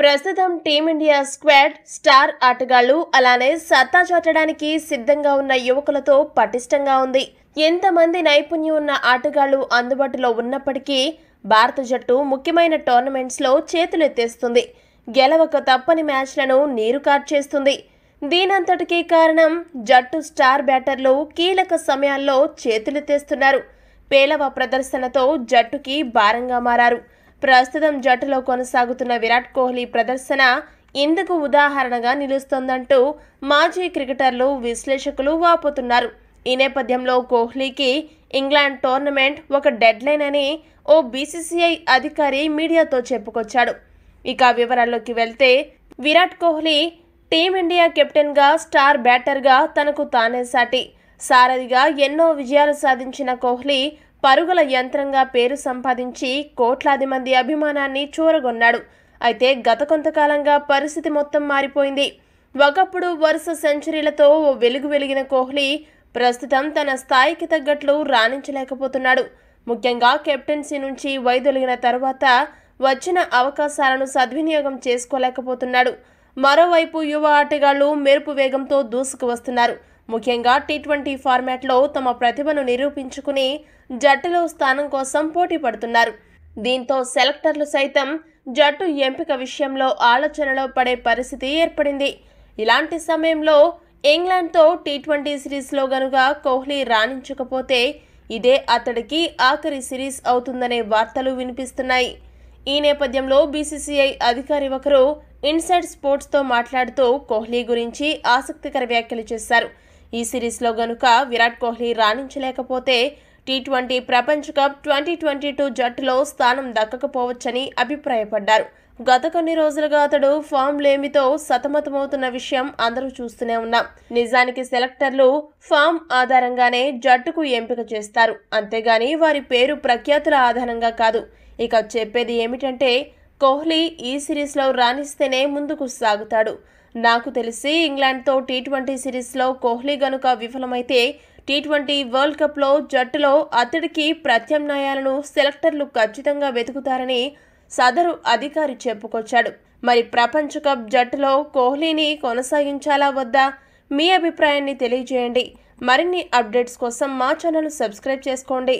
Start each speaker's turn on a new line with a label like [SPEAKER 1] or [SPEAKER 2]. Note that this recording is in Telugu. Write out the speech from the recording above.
[SPEAKER 1] ప్రస్తుతం టీమిండియా స్క్వాడ్ స్టార్ ఆటగాళ్లు అలానే సత్తా చాటడానికి సిద్ధంగా ఉన్న యువకులతో పటిష్టంగా ఉంది ఎంతమంది నైపుణ్యం ఉన్న ఆటగాళ్లు అందుబాటులో ఉన్నప్పటికీ భారత జట్టు ముఖ్యమైన టోర్నమెంట్స్లో చేతులెత్తేస్తుంది గెలవక తప్పని మ్యాచ్లను నీరు కార్చేస్తుంది దీనంతటికీ కారణం జట్టు స్టార్ బ్యాటర్లు కీలక సమయాల్లో చేతులెత్తేస్తున్నారు పేలవ ప్రదర్శనతో జట్టుకి భారంగా మారారు ప్రస్తుతం జట్టులో కొనసాగుతున్న విరాట్ కోహ్లీ ప్రదర్శన ఇందుకు ఉదాహరణగా నిలుస్తోందంటూ మాజీ క్రికెటర్లు విశ్లేషకులు వాపోతున్నారు ఈ నేపథ్యంలో కోహ్లీకి ఇంగ్లాండ్ టోర్నమెంట్ ఒక డెడ్లైన్ అని ఓ బీసీసీఐ అధికారి మీడియాతో చెప్పుకొచ్చాడు ఇక వివరాల్లోకి వెళ్తే విరాట్ కోహ్లీ టీమిండియా కెప్టెన్గా స్టార్ బ్యాటర్గా తనకు తానే సాటి సారథిగా ఎన్నో విజయాలు సాధించిన కోహ్లీ పరుగుల యంత్రంగా పేరు సంపాదించి కోట్లాది మంది అభిమానాన్ని చూరగొన్నాడు అయితే గత కొంతకాలంగా పరిస్థితి మొత్తం మారిపోయింది ఒకప్పుడు వరుస సెంచరీలతో ఓ వెలుగు వెలిగిన కోహ్లీ ప్రస్తుతం తన స్థాయికి తగ్గట్లు రాణించలేకపోతున్నాడు ముఖ్యంగా కెప్టెన్సీ నుంచి వైదొలిగిన తర్వాత వచ్చిన అవకాశాలను సద్వినియోగం చేసుకోలేకపోతున్నాడు మరోవైపు యువ ఆటగాళ్లు మెరుపు వేగంతో దూసుకు వస్తున్నారు ముఖ్యంగా టీ ట్వంటీ ఫార్మాట్లో తమ ప్రతిభను నిరూపించుకుని జట్టులో స్థానం కోసం పోటీ పడుతున్నారు దీంతో సెలెక్టర్లు సైతం జట్టు ఎంపిక విషయంలో ఆలోచనలో పడే పరిస్థితి ఏర్పడింది ఇలాంటి సమయంలో ఇంగ్లాండ్తో టీ ట్వంటీ సిరీస్లో గనుక కోహ్లీ రాణించకపోతే ఇదే అతడికి ఆఖరి సిరీస్ అవుతుందనే వార్తలు వినిపిస్తున్నాయి ఈ నేపథ్యంలో బీసీసీఐ అధికారి ఒకరు ఇన్సైడ్ స్పోర్ట్స్తో మాట్లాడుతూ కోహ్లీ గురించి ఆసక్తికర వ్యాఖ్యలు చేశారు ఈ సిరీస్లో గనుక విరాట్ కోహ్లీ రాణించలేకపోతే టీ ట్వంటీ ప్రపంచ కప్ ట్వంటీ ట్వంటీ టూ జట్టులో స్థానం దక్కకపోవచ్చని అభిప్రాయపడ్డారు గత కొన్ని రోజులుగా అతడు ఫామ్ లేమితో సతమతమవుతున్న విషయం అందరూ చూస్తూనే ఉన్నాం నిజానికి సెలెక్టర్లు ఫామ్ ఆధారంగానే జట్టుకు ఎంపిక చేస్తారు అంతేగాని వారి పేరు ప్రఖ్యాతుల ఆధారంగా కాదు ఇక చెప్పేది ఏమిటంటే కోహ్లీ ఈ సిరీస్లో రాణిస్తేనే ముందుకు సాగుతాడు నాకు తెలిసి ఇంగ్లాండ్తో టీ ట్వంటీ సిరీస్లో కోహ్లీ గనుక విఫలమైతే టీ ట్వంటీ వరల్డ్ కప్లో జట్టులో అతడికి ప్రత్యామ్నాయాలను సెలెక్టర్లు ఖచ్చితంగా వెతుకుతారని సదరు అధికారి చెప్పుకొచ్చాడు మరి ప్రపంచ కప్ జట్టులో కోహ్లీని కొనసాగించాలా వద్దా మీ అభిప్రాయాన్ని తెలియజేయండి మరిన్ని అప్డేట్స్ కోసం మా ఛానల్ సబ్స్క్రైబ్ చేసుకోండి